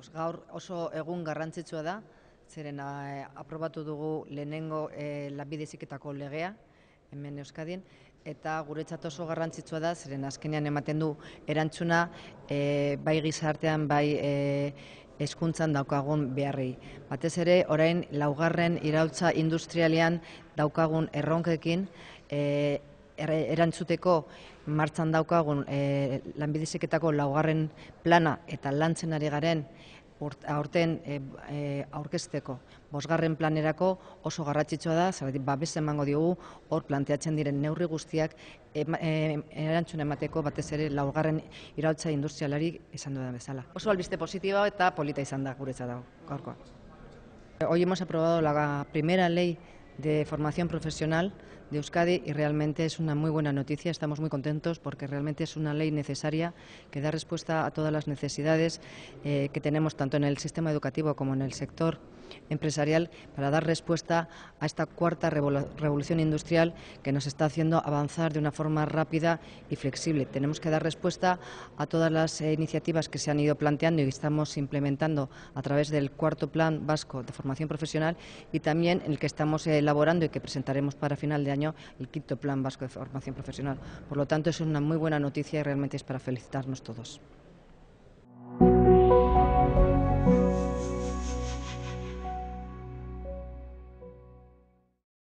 pues gaur oso egun garrantzitsua da, zeren aprobatu dugu lehenengo e, legea, hemen Euskadien, eta guretzat oso garrantzitsua da, zeren azkenean ematen du erantzuna, e, bai gizartean, bai e, eskuntzan daukagun beharri. Batez ere, orain, laugarren irautza industrialean daukagun erronkekin, e, erantzuteko martxan daukagun e, laugarren plana eta lantzen ari garen aurten e, e, aurkezteko bosgarren planerako oso garratxitsua da, zer babes emango diogu, hor planteatzen diren neurri guztiak e, erantzun emateko batez ere laugarren irautza industrialari izan duen bezala. Oso albiste positiba eta polita izan da guretza dago.. gaurkoa. aprobado la primera ley de formación profesional de Euskadi y realmente es una muy buena noticia. Estamos muy contentos porque realmente es una ley necesaria que da respuesta a todas las necesidades eh, que tenemos tanto en el sistema educativo como en el sector empresarial para dar respuesta a esta cuarta revolución industrial que nos está haciendo avanzar de una forma rápida y flexible. Tenemos que dar respuesta a todas las eh, iniciativas que se han ido planteando y que estamos implementando a través del cuarto plan vasco de formación profesional y también el que estamos elaborando y que presentaremos para final de año el quinto plan vasco de formación profesional. Por lo tanto, es una muy buena noticia y realmente es para felicitarnos todos.